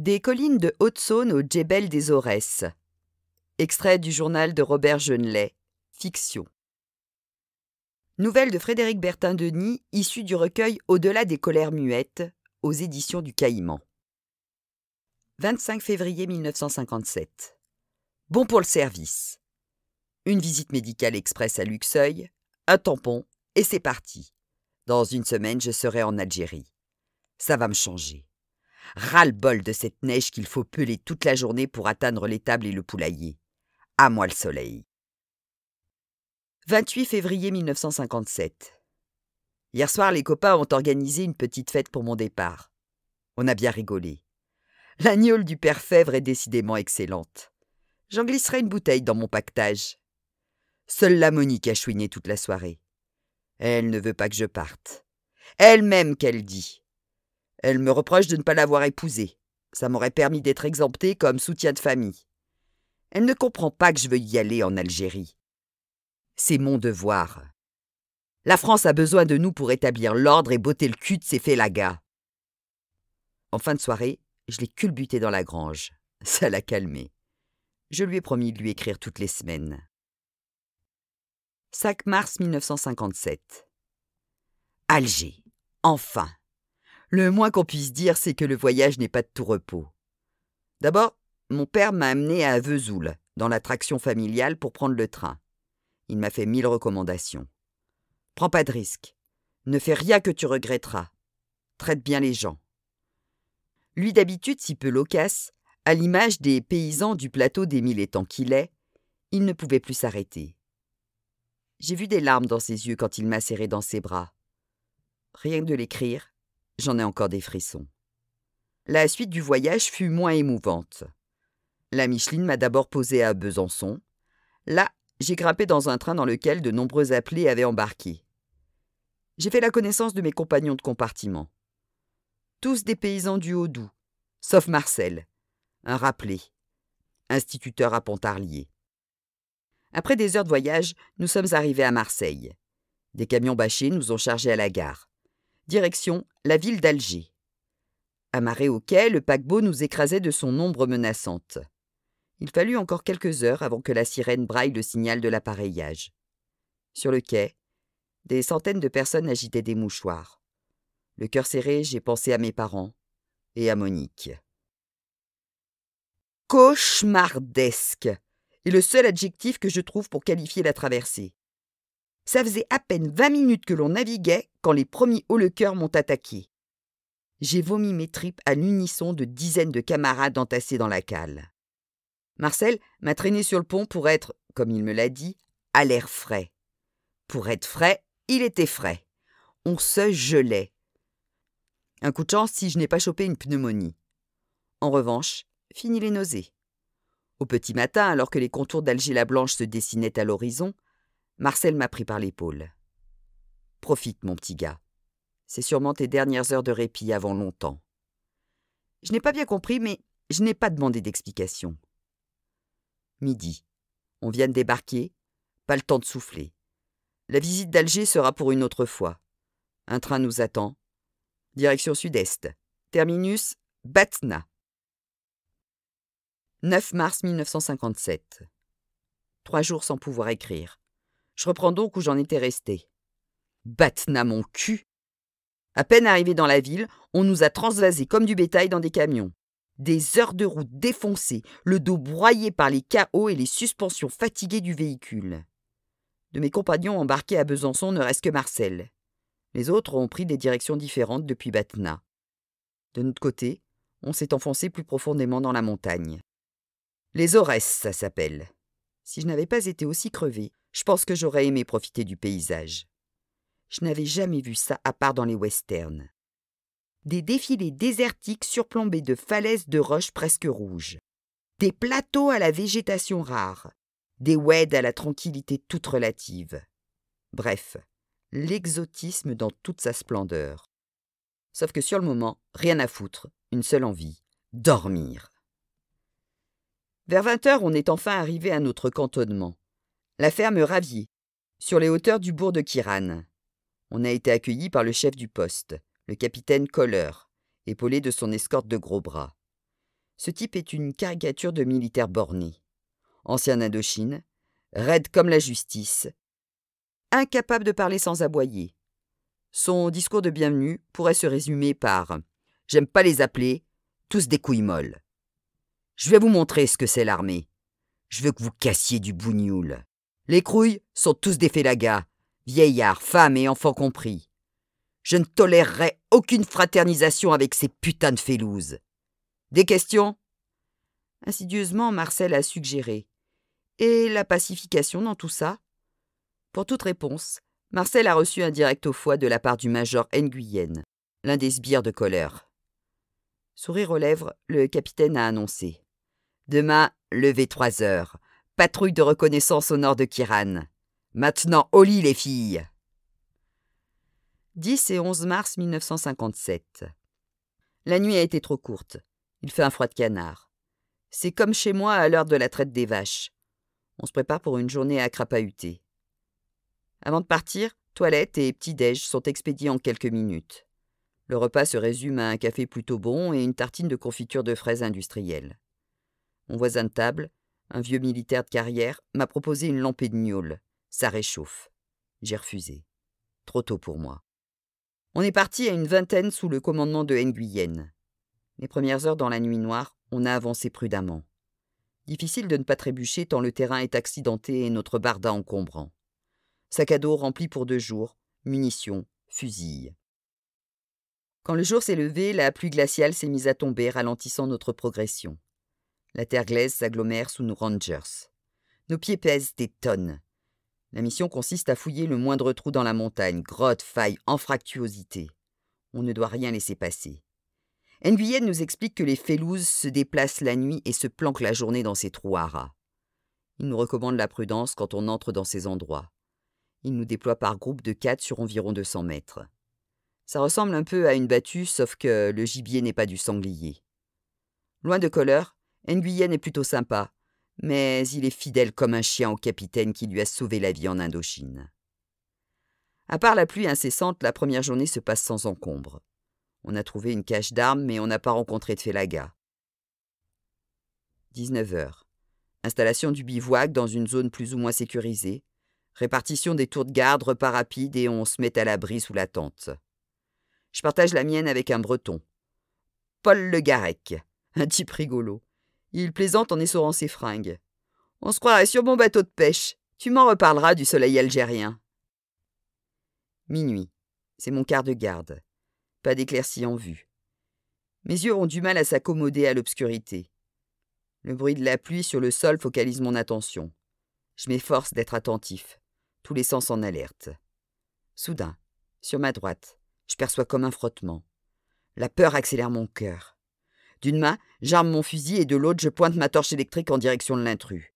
Des collines de Haute-Saône au Djebel des Aurès. Extrait du journal de Robert Genelay. Fiction. Nouvelle de Frédéric Bertin-Denis, issue du recueil Au-delà des colères muettes, aux éditions du Caïman. 25 février 1957. Bon pour le service. Une visite médicale express à Luxeuil, un tampon, et c'est parti. Dans une semaine, je serai en Algérie. Ça va me changer ras bol de cette neige qu'il faut peler toute la journée pour atteindre l'étable et le poulailler. À moi le soleil. 28 février 1957. Hier soir, les copains ont organisé une petite fête pour mon départ. On a bien rigolé. La du père Fèvre est décidément excellente. J'en glisserai une bouteille dans mon pactage. Seule la Monique a chouiné toute la soirée. Elle ne veut pas que je parte. Elle-même qu'elle dit. Elle me reproche de ne pas l'avoir épousée. Ça m'aurait permis d'être exemptée comme soutien de famille. Elle ne comprend pas que je veux y aller en Algérie. C'est mon devoir. La France a besoin de nous pour établir l'ordre et botter le cul de ces félagas. En fin de soirée, je l'ai culbuté dans la grange. Ça l'a calmé. Je lui ai promis de lui écrire toutes les semaines. 5 mars 1957. Alger, enfin. Le moins qu'on puisse dire, c'est que le voyage n'est pas de tout repos. D'abord, mon père m'a amené à Vesoul, dans l'attraction familiale, pour prendre le train. Il m'a fait mille recommandations. Prends pas de risques. Ne fais rien que tu regretteras. Traite bien les gens. Lui d'habitude si peu loquace, à l'image des paysans du plateau des mille étangs qu'il est, il ne pouvait plus s'arrêter. J'ai vu des larmes dans ses yeux quand il m'a serré dans ses bras. Rien de l'écrire, J'en ai encore des frissons. La suite du voyage fut moins émouvante. La Micheline m'a d'abord posé à Besançon. Là, j'ai grimpé dans un train dans lequel de nombreux appelés avaient embarqué. J'ai fait la connaissance de mes compagnons de compartiment. Tous des paysans du Haut-Doubs, sauf Marcel, un rappelé, instituteur à Pontarlier. Après des heures de voyage, nous sommes arrivés à Marseille. Des camions bâchés nous ont chargés à la gare direction la ville d'Alger. Amarré au quai, le paquebot nous écrasait de son ombre menaçante. Il fallut encore quelques heures avant que la sirène braille le signal de l'appareillage. Sur le quai, des centaines de personnes agitaient des mouchoirs. Le cœur serré, j'ai pensé à mes parents et à Monique. Cauchemardesque est le seul adjectif que je trouve pour qualifier la traversée. Ça faisait à peine vingt minutes que l'on naviguait quand les premiers hauts le cœur m'ont attaqué. J'ai vomi mes tripes à l'unisson de dizaines de camarades entassés dans la cale. Marcel m'a traîné sur le pont pour être, comme il me l'a dit, à l'air frais. Pour être frais, il était frais. On se gelait. Un coup de chance si je n'ai pas chopé une pneumonie. En revanche, fini les nausées. Au petit matin, alors que les contours d'Alger la Blanche se dessinaient à l'horizon, Marcel m'a pris par l'épaule. Profite, mon petit gars. C'est sûrement tes dernières heures de répit avant longtemps. Je n'ai pas bien compris, mais je n'ai pas demandé d'explication. Midi. On vient de débarquer. Pas le temps de souffler. La visite d'Alger sera pour une autre fois. Un train nous attend. Direction sud-est. Terminus Batna. 9 mars 1957. Trois jours sans pouvoir écrire. Je reprends donc où j'en étais resté. Batna mon cul À peine arrivé dans la ville, on nous a transvasés comme du bétail dans des camions. Des heures de route défoncées, le dos broyé par les chaos et les suspensions fatiguées du véhicule. De mes compagnons embarqués à Besançon ne reste que Marcel. Les autres ont pris des directions différentes depuis Batna. De notre côté, on s'est enfoncé plus profondément dans la montagne. Les Aurès, ça s'appelle. Si je n'avais pas été aussi crevé, je pense que j'aurais aimé profiter du paysage. Je n'avais jamais vu ça à part dans les westerns. Des défilés désertiques surplombés de falaises de roches presque rouges. Des plateaux à la végétation rare. Des weds à la tranquillité toute relative. Bref, l'exotisme dans toute sa splendeur. Sauf que sur le moment, rien à foutre, une seule envie, dormir. Vers 20 heures, on est enfin arrivé à notre cantonnement. La ferme Ravier, sur les hauteurs du bourg de Kiran. On a été accueilli par le chef du poste, le capitaine Coller, épaulé de son escorte de gros bras. Ce type est une caricature de militaire borné. Ancien Indochine, raide comme la justice, incapable de parler sans aboyer. Son discours de bienvenue pourrait se résumer par J'aime pas les appeler, tous des couilles molles. Je vais vous montrer ce que c'est l'armée. Je veux que vous cassiez du bougnoul. Les crouilles sont tous des félagas, vieillards, femmes et enfants compris. Je ne tolérerai aucune fraternisation avec ces putains de félouses. Des questions Insidieusement, Marcel a suggéré. Et la pacification dans tout ça Pour toute réponse, Marcel a reçu un direct au foie de la part du major Nguyen, l'un des sbires de Colère. Sourire aux lèvres, le capitaine a annoncé. Demain, levez trois heures patrouille de reconnaissance au nord de Kiran. Maintenant, au lit, les filles 10 et 11 mars 1957. La nuit a été trop courte. Il fait un froid de canard. C'est comme chez moi à l'heure de la traite des vaches. On se prépare pour une journée à crapahuter. Avant de partir, toilette et petit-déj sont expédiés en quelques minutes. Le repas se résume à un café plutôt bon et une tartine de confiture de fraises industrielle. On voisin de table, un vieux militaire de carrière, m'a proposé une lampée de gnôle. Ça réchauffe. J'ai refusé. Trop tôt pour moi. On est parti à une vingtaine sous le commandement de Nguyen. Les premières heures dans la nuit noire, on a avancé prudemment. Difficile de ne pas trébucher tant le terrain est accidenté et notre barda encombrant. Sac à dos rempli pour deux jours, munitions, fusils. Quand le jour s'est levé, la pluie glaciale s'est mise à tomber, ralentissant notre progression. La terre glaise s'agglomère sous nos rangers. Nos pieds pèsent des tonnes. La mission consiste à fouiller le moindre trou dans la montagne, grotte, faille, enfractuosité. On ne doit rien laisser passer. Nguyen nous explique que les félouses se déplacent la nuit et se planquent la journée dans ces trous à rats. Il nous recommande la prudence quand on entre dans ces endroits. Il nous déploie par groupe de quatre sur environ 200 mètres. Ça ressemble un peu à une battue, sauf que le gibier n'est pas du sanglier. Loin de colère, Nguyen est plutôt sympa, mais il est fidèle comme un chien au capitaine qui lui a sauvé la vie en Indochine. À part la pluie incessante, la première journée se passe sans encombre. On a trouvé une cache d'armes, mais on n'a pas rencontré de Felaga. 19h. Installation du bivouac dans une zone plus ou moins sécurisée. Répartition des tours de garde, repas rapide et on se met à l'abri sous la tente. Je partage la mienne avec un breton. Paul Le Garec, un type rigolo. Il plaisante en essorant ses fringues. On se croirait sur mon bateau de pêche. Tu m'en reparleras du soleil algérien. Minuit. C'est mon quart de garde. Pas d'éclaircie en vue. Mes yeux ont du mal à s'accommoder à l'obscurité. Le bruit de la pluie sur le sol focalise mon attention. Je m'efforce d'être attentif, tous les sens en alerte. Soudain, sur ma droite, je perçois comme un frottement. La peur accélère mon cœur. D'une main, j'arme mon fusil et de l'autre, je pointe ma torche électrique en direction de l'intrus.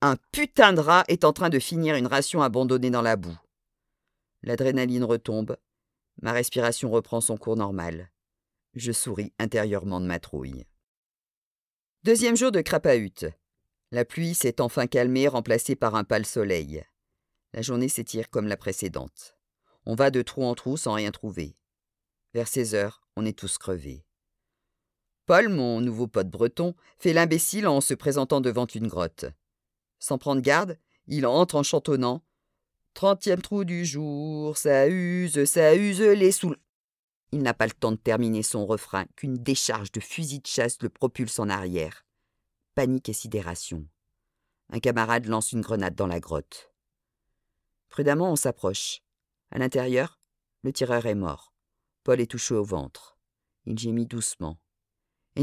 Un putain de rat est en train de finir une ration abandonnée dans la boue. L'adrénaline retombe. Ma respiration reprend son cours normal. Je souris intérieurement de ma trouille. Deuxième jour de crapahute. La pluie s'est enfin calmée, remplacée par un pâle soleil. La journée s'étire comme la précédente. On va de trou en trou sans rien trouver. Vers 16 heures, on est tous crevés. Paul, mon nouveau pote breton, fait l'imbécile en se présentant devant une grotte. Sans prendre garde, il entre en chantonnant Trentième trou du jour, ça use, ça use les sous. Il n'a pas le temps de terminer son refrain qu'une décharge de fusil de chasse le propulse en arrière. Panique et sidération. Un camarade lance une grenade dans la grotte. Prudemment, on s'approche. À l'intérieur, le tireur est mort. Paul est touché au ventre. Il gémit doucement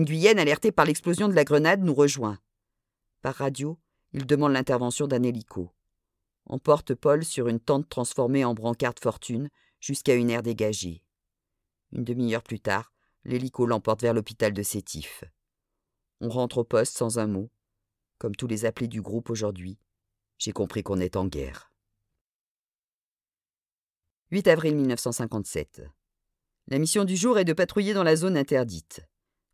guyenne alertée par l'explosion de la grenade, nous rejoint. Par radio, il demande l'intervention d'un hélico. On porte Paul sur une tente transformée en brancard fortune jusqu'à une aire dégagée. Une demi-heure plus tard, l'hélico l'emporte vers l'hôpital de Sétif. On rentre au poste sans un mot. Comme tous les appelés du groupe aujourd'hui, j'ai compris qu'on est en guerre. 8 avril 1957. La mission du jour est de patrouiller dans la zone interdite.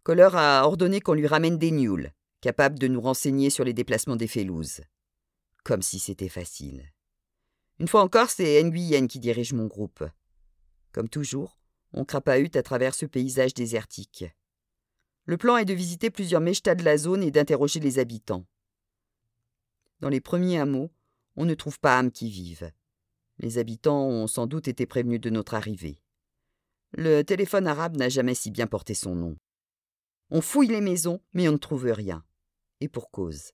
Coller a ordonné qu'on lui ramène des nuls, capables de nous renseigner sur les déplacements des félouses. Comme si c'était facile. Une fois encore, c'est Nguyen qui dirige mon groupe. Comme toujours, on crapahute à travers ce paysage désertique. Le plan est de visiter plusieurs mechtas de la zone et d'interroger les habitants. Dans les premiers hameaux, on ne trouve pas âme qui vive. Les habitants ont sans doute été prévenus de notre arrivée. Le téléphone arabe n'a jamais si bien porté son nom. On fouille les maisons, mais on ne trouve rien. Et pour cause.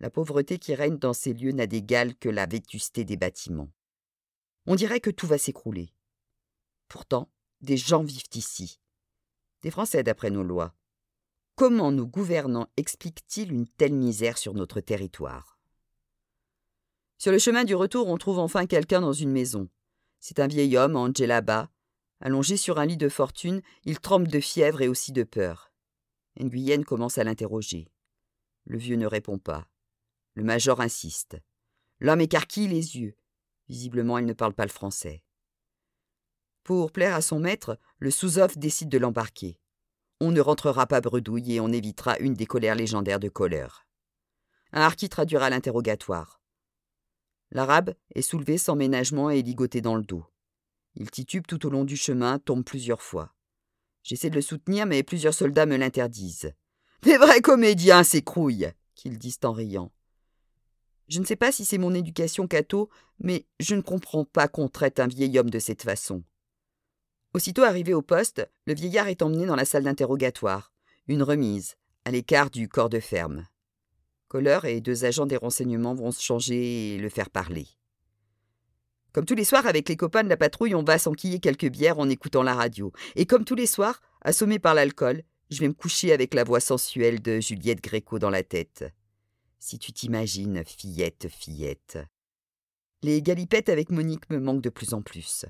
La pauvreté qui règne dans ces lieux n'a d'égal que la vétusté des bâtiments. On dirait que tout va s'écrouler. Pourtant, des gens vivent ici. Des Français d'après nos lois. Comment nos gouvernants expliquent-ils une telle misère sur notre territoire Sur le chemin du retour, on trouve enfin quelqu'un dans une maison. C'est un vieil homme en Ba. Allongé sur un lit de fortune, il trempe de fièvre et aussi de peur. Nguyen commence à l'interroger. Le vieux ne répond pas. Le major insiste. L'homme écarquille les yeux. Visiblement, il ne parle pas le français. Pour plaire à son maître, le sous-off décide de l'embarquer. On ne rentrera pas bredouille et on évitera une des colères légendaires de Kohler. Un harki traduira l'interrogatoire. L'arabe est soulevé sans ménagement et ligoté dans le dos. Il titube tout au long du chemin, tombe plusieurs fois. J'essaie de le soutenir, mais plusieurs soldats me l'interdisent. Des vrais comédiens s'écrouillent, qu'ils disent en riant. Je ne sais pas si c'est mon éducation Cato, mais je ne comprends pas qu'on traite un vieil homme de cette façon. Aussitôt arrivé au poste, le vieillard est emmené dans la salle d'interrogatoire, une remise, à l'écart du corps de ferme. Coller et deux agents des renseignements vont se changer et le faire parler. Comme tous les soirs, avec les copains de la patrouille, on va s'enquiller quelques bières en écoutant la radio. Et comme tous les soirs, assommé par l'alcool, je vais me coucher avec la voix sensuelle de Juliette Gréco dans la tête. Si tu t'imagines, fillette, fillette. Les galipettes avec Monique me manquent de plus en plus.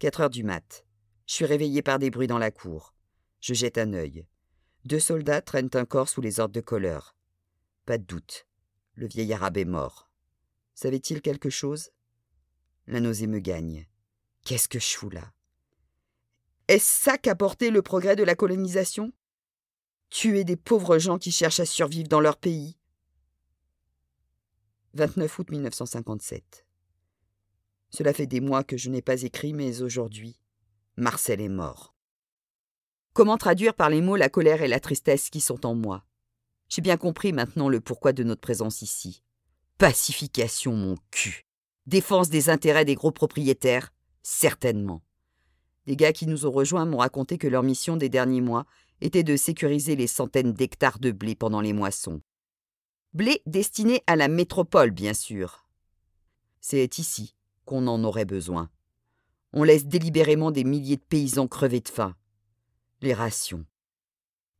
Quatre heures du mat. Je suis réveillée par des bruits dans la cour. Je jette un œil. Deux soldats traînent un corps sous les ordres de colère. Pas de doute. Le vieil arabe est mort. Savait-il quelque chose la nausée me gagne. Qu'est-ce que je fous là Est-ce ça qu'a porté le progrès de la colonisation Tuer des pauvres gens qui cherchent à survivre dans leur pays. 29 août 1957. Cela fait des mois que je n'ai pas écrit, mais aujourd'hui, Marcel est mort. Comment traduire par les mots la colère et la tristesse qui sont en moi J'ai bien compris maintenant le pourquoi de notre présence ici. Pacification, mon cul Défense des intérêts des gros propriétaires Certainement. Des gars qui nous ont rejoints m'ont raconté que leur mission des derniers mois était de sécuriser les centaines d'hectares de blé pendant les moissons. Blé destiné à la métropole, bien sûr. C'est ici qu'on en aurait besoin. On laisse délibérément des milliers de paysans crever de faim. Les rations.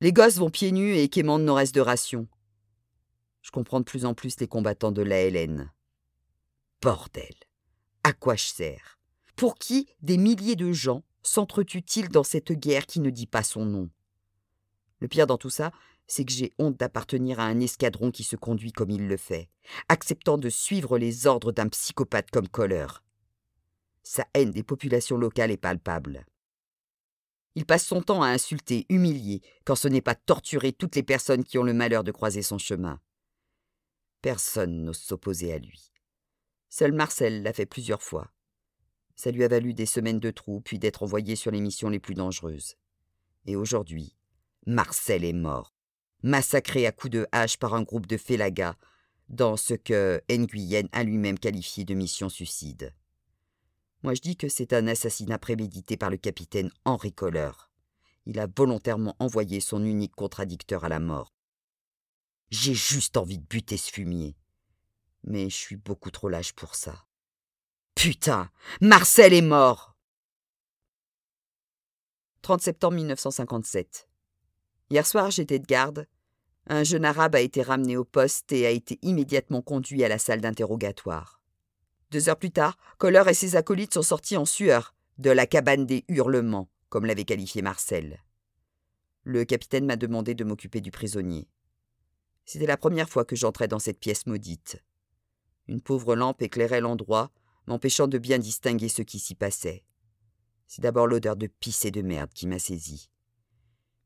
Les gosses vont pieds nus et quémandent nos restes de rations. Je comprends de plus en plus les combattants de la LN. Bordel À quoi je sers Pour qui des milliers de gens s'entretuent-ils dans cette guerre qui ne dit pas son nom Le pire dans tout ça, c'est que j'ai honte d'appartenir à un escadron qui se conduit comme il le fait, acceptant de suivre les ordres d'un psychopathe comme Coller. Sa haine des populations locales est palpable. Il passe son temps à insulter, humilier, quand ce n'est pas torturer toutes les personnes qui ont le malheur de croiser son chemin. Personne n'ose s'opposer à lui. Seul Marcel l'a fait plusieurs fois. Ça lui a valu des semaines de trou, puis d'être envoyé sur les missions les plus dangereuses. Et aujourd'hui, Marcel est mort, massacré à coups de hache par un groupe de félagas, dans ce que Nguyen a lui-même qualifié de mission suicide. Moi je dis que c'est un assassinat prémédité par le capitaine Henri Coller. Il a volontairement envoyé son unique contradicteur à la mort. J'ai juste envie de buter ce fumier mais je suis beaucoup trop lâche pour ça. Putain, Marcel est mort 30 septembre 1957. Hier soir, j'étais de garde. Un jeune arabe a été ramené au poste et a été immédiatement conduit à la salle d'interrogatoire. Deux heures plus tard, Coller et ses acolytes sont sortis en sueur de la cabane des hurlements, comme l'avait qualifié Marcel. Le capitaine m'a demandé de m'occuper du prisonnier. C'était la première fois que j'entrais dans cette pièce maudite. Une pauvre lampe éclairait l'endroit, m'empêchant de bien distinguer ce qui s'y passait. C'est d'abord l'odeur de pisse et de merde qui m'a saisi.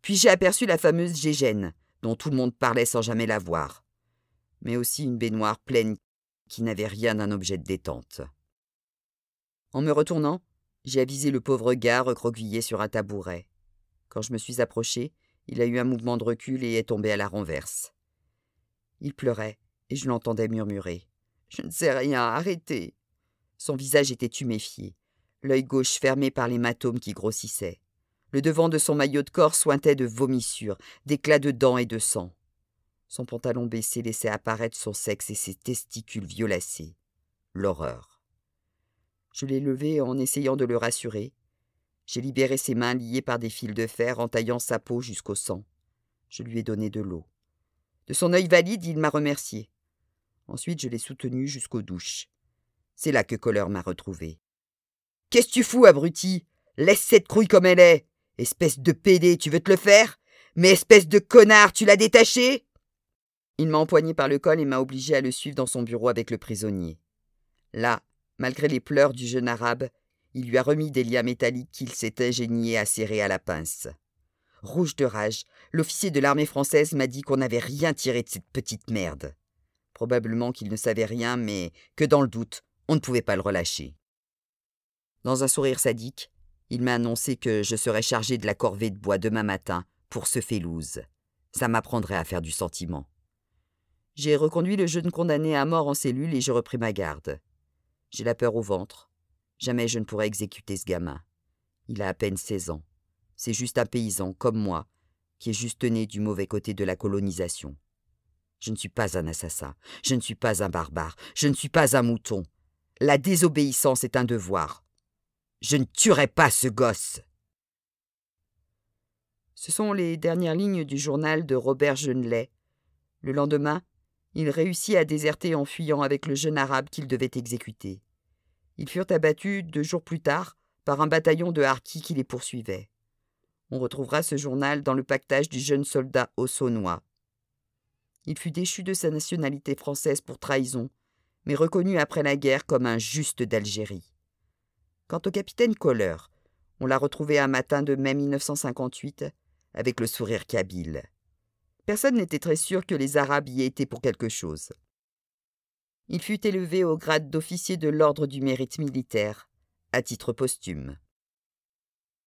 Puis j'ai aperçu la fameuse Gégène, dont tout le monde parlait sans jamais la voir, mais aussi une baignoire pleine qui n'avait rien d'un objet de détente. En me retournant, j'ai avisé le pauvre gars recroquevillé sur un tabouret. Quand je me suis approché, il a eu un mouvement de recul et est tombé à la renverse. Il pleurait, et je l'entendais murmurer. Je ne sais rien, arrêtez. Son visage était tuméfié, l'œil gauche fermé par l'hématome qui grossissait. Le devant de son maillot de corps sointait de vomissures, d'éclats de dents et de sang. Son pantalon baissé laissait apparaître son sexe et ses testicules violacés. L'horreur. Je l'ai levé en essayant de le rassurer. J'ai libéré ses mains liées par des fils de fer en taillant sa peau jusqu'au sang. Je lui ai donné de l'eau. De son œil valide, il m'a remercié. Ensuite, je l'ai soutenu jusqu'aux douches. C'est là que Colleur m'a retrouvé. Qu'est-ce que tu fous, abruti Laisse cette crouille comme elle est Espèce de pédé, tu veux te le faire Mais espèce de connard, tu l'as détaché Il m'a empoigné par le col et m'a obligé à le suivre dans son bureau avec le prisonnier. Là, malgré les pleurs du jeune arabe, il lui a remis des liens métalliques qu'il s'était génié à serrer à la pince. Rouge de rage, l'officier de l'armée française m'a dit qu'on n'avait rien tiré de cette petite merde probablement qu'il ne savait rien, mais que dans le doute, on ne pouvait pas le relâcher. Dans un sourire sadique, il m'a annoncé que je serais chargé de la corvée de bois demain matin pour ce Félouse. Ça m'apprendrait à faire du sentiment. J'ai reconduit le jeune condamné à mort en cellule et j'ai repris ma garde. J'ai la peur au ventre. Jamais je ne pourrai exécuter ce gamin. Il a à peine 16 ans. C'est juste un paysan, comme moi, qui est juste né du mauvais côté de la colonisation. Je ne suis pas un assassin, je ne suis pas un barbare, je ne suis pas un mouton. La désobéissance est un devoir. Je ne tuerai pas ce gosse. Ce sont les dernières lignes du journal de Robert Genelay. Le lendemain, il réussit à déserter en fuyant avec le jeune arabe qu'il devait exécuter. Ils furent abattus deux jours plus tard par un bataillon de harkis qui les poursuivait. On retrouvera ce journal dans le pactage du jeune soldat il fut déchu de sa nationalité française pour trahison, mais reconnu après la guerre comme un juste d'Algérie. Quant au capitaine Kohler, on l'a retrouvé un matin de mai 1958 avec le sourire kabyle. Personne n'était très sûr que les Arabes y étaient pour quelque chose. Il fut élevé au grade d'officier de l'ordre du mérite militaire, à titre posthume.